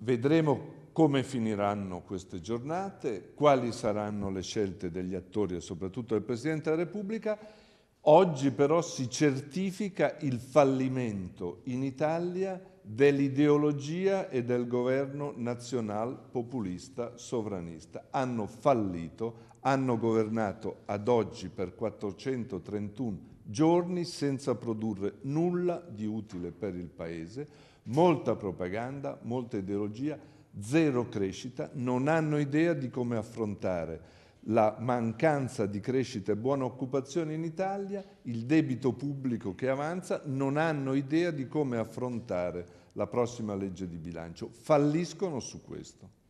Vedremo come finiranno queste giornate, quali saranno le scelte degli attori e soprattutto del Presidente della Repubblica. Oggi però si certifica il fallimento in Italia dell'ideologia e del governo nazional populista sovranista. Hanno fallito, hanno governato ad oggi per 431 giorni senza produrre nulla di utile per il Paese, molta propaganda, molta ideologia, zero crescita, non hanno idea di come affrontare la mancanza di crescita e buona occupazione in Italia, il debito pubblico che avanza, non hanno idea di come affrontare la prossima legge di bilancio. Falliscono su questo.